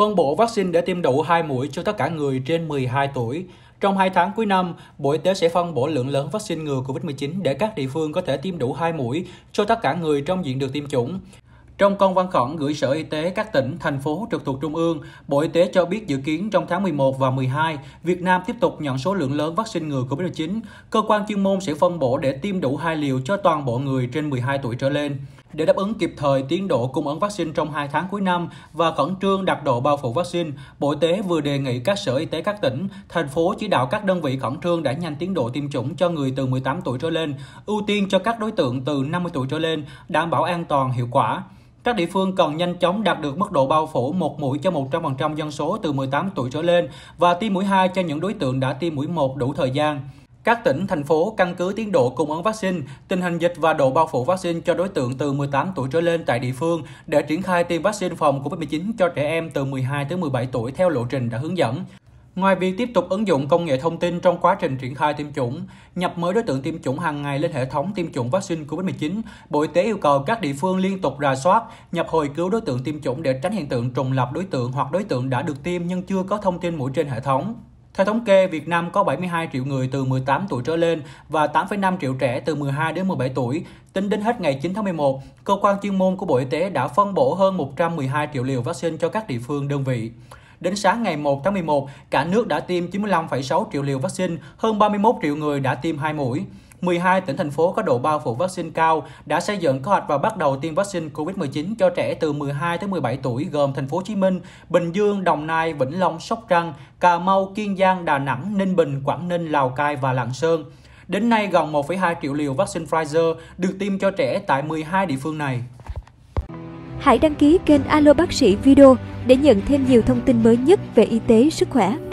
phân bổ vaccine để tiêm đủ 2 mũi cho tất cả người trên 12 tuổi. Trong 2 tháng cuối năm, Bộ Y tế sẽ phân bổ lượng lớn vaccine ngừa COVID-19 để các địa phương có thể tiêm đủ 2 mũi cho tất cả người trong diện được tiêm chủng. Trong công văn khẩn gửi Sở Y tế các tỉnh, thành phố trực thuộc Trung ương, Bộ Y tế cho biết dự kiến trong tháng 11 và 12, Việt Nam tiếp tục nhận số lượng lớn vaccine ngừa COVID-19. Cơ quan chuyên môn sẽ phân bổ để tiêm đủ hai liều cho toàn bộ người trên 12 tuổi trở lên. Để đáp ứng kịp thời tiến độ cung ứng vaccine trong 2 tháng cuối năm và khẩn trương đạt độ bao phủ vaccine, Bộ Y tế vừa đề nghị các sở y tế các tỉnh, thành phố chỉ đạo các đơn vị khẩn trương đẩy nhanh tiến độ tiêm chủng cho người từ 18 tuổi trở lên, ưu tiên cho các đối tượng từ 50 tuổi trở lên, đảm bảo an toàn, hiệu quả. Các địa phương cần nhanh chóng đạt được mức độ bao phủ một mũi cho 100% dân số từ 18 tuổi trở lên và tiêm mũi 2 cho những đối tượng đã tiêm mũi 1 đủ thời gian. Các tỉnh, thành phố căn cứ tiến độ cung ứng vaccine, tình hình dịch và độ bao phủ vaccine cho đối tượng từ 18 tuổi trở lên tại địa phương để triển khai tiêm vaccine phòng COVID-19 cho trẻ em từ 12 tới 17 tuổi theo lộ trình đã hướng dẫn. Ngoài việc tiếp tục ứng dụng công nghệ thông tin trong quá trình triển khai tiêm chủng, nhập mới đối tượng tiêm chủng hàng ngày lên hệ thống tiêm chủng vaccine COVID-19, Bộ Y tế yêu cầu các địa phương liên tục rà soát, nhập hồi cứu đối tượng tiêm chủng để tránh hiện tượng trùng lập đối tượng hoặc đối tượng đã được tiêm nhưng chưa có thông tin mũi trên hệ thống. Theo thống kê, Việt Nam có 72 triệu người từ 18 tuổi trở lên và 8,5 triệu trẻ từ 12 đến 17 tuổi. Tính đến hết ngày 9 tháng 11, cơ quan chuyên môn của Bộ Y tế đã phân bổ hơn 112 triệu liều vaccine cho các địa phương đơn vị. Đến sáng ngày 1 tháng 11, cả nước đã tiêm 95,6 triệu liều vaccine, hơn 31 triệu người đã tiêm 2 mũi. 12 tỉnh thành phố có độ bao phủ vaccine cao đã xây dựng kế hoạch và bắt đầu tiêm vaccine COVID-19 cho trẻ từ 12 tới 17 tuổi gồm thành phố Hồ Chí Minh, Bình Dương, Đồng Nai, Vĩnh Long, Sóc Trăng, Cà Mau, Kiên Giang, Đà Nẵng, Ninh Bình, Quảng Ninh, Lào Cai và Lạng Sơn. Đến nay, gần 1,2 triệu liều vaccine Pfizer được tiêm cho trẻ tại 12 địa phương này. Hãy đăng ký kênh Alo Bác sĩ Video để nhận thêm nhiều thông tin mới nhất về y tế, sức khỏe.